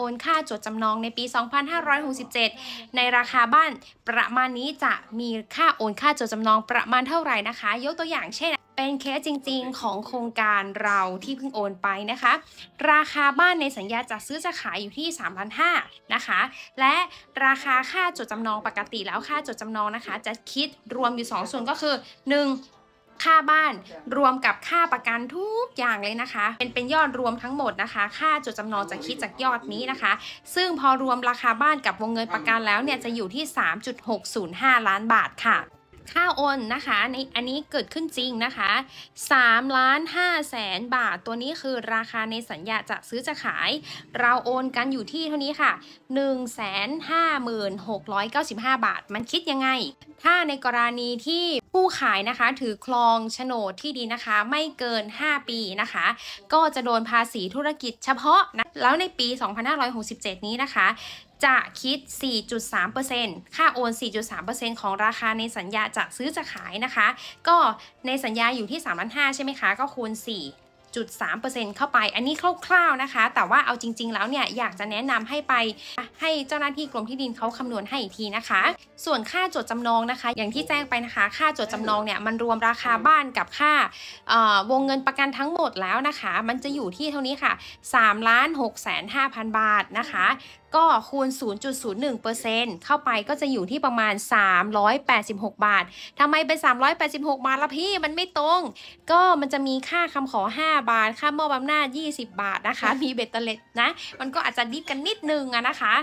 โอนค่าจดจำนองในปี 2567 ในราคาบ้านประมาณนี้จะมีค่าโอนค่าจดจำนองประมาณเท่าไหร่นะคะ ยกตัวอย่างเช่น เป็นเคสจริง ๆ ของโครงการเราที่เพิ่งโอนไปนะคะ ราคาบ้านในสัญญาจะซื้อจะขายอยู่ที่ 3,500 นะคะ และราคาค่าจดจำนองปกติแล้วค่าจดจำนองนะคะจะคิดรวมอยู่ 2 ส่วนก็คือ 1ค่าบ้านรวมกับค่าประกันทุกอย่างเลยนะคะ เป็นเป็นยอดรวมทั้งหมดนะคะ ค่าจดจำนองจะคิดจากยอดนี้นะคะ ซึ่งพอรวมราคาบ้านกับวงเงินประกันแล้วเนี่ยจะอยู่ที่ 3.605 ล้านบาทค่ะ ค่าโอนนะคะในอันนี้เกิดขึ้นจริงนะคะ3ล้าน5แสนบาทตัวนี้คือราคาในสัญญาจะซื้อจะขาย เราโอนกันอยู่ที่เท่านี้ค่ะ1 5 6 9 5 บาท มันคิดยังไง ถ้าในกรณีที่ขายนะคะถือครองโฉนดที่ดินนะคะไม่เกิน 5 ปีนะคะ ก็จะโดนภาษีธุรกิจเฉพาะนะแล้วในปี 2567 นี้นะคะ จะคิด 4.3%ค่าโอน 4.3%ของราคาในสัญญาจะซื้อจะขายนะคะ ก็ในสัญญาอยู่ที่ 3,500 ใช่ไหมคะ ก็คูณ 4 6.3%เข้าไปอันนี้คร่าวๆนะคะ แต่ว่าเอาจริง ๆ แล้วเนี่ยอยากจะแนะนำให้ไปให้เจ้าหน้าที่กรมที่ดินเขาคำนวณให้อีกทีนะคะ ส่วนค่าจดจำนองนะคะอย่างที่แจ้งไปนะคะค่าจดจำนองเนี่ยมันรวมราคาบ้านกับค่าวงเงินประกันทั้งหมดแล้วนะคะ มันจะอยู่ที่เท่านี้ค่ะ3ล้าน6 5 0 0 0 บาทนะคะ ก็คูณ0.01%เข้าไปก็จะอยู่ที่ประมาณ 386 บาททำไมเป็น 386 บาทละพี่มันไม่ตรง ก็มันจะมีค่าคำขอ 5บาทค่าหม้อบำหนี่20 บาทนะคะ มีเบ็ดเตล็ดนะ มันก็อาจจะดิฟกันนิดนึงอะนะคะ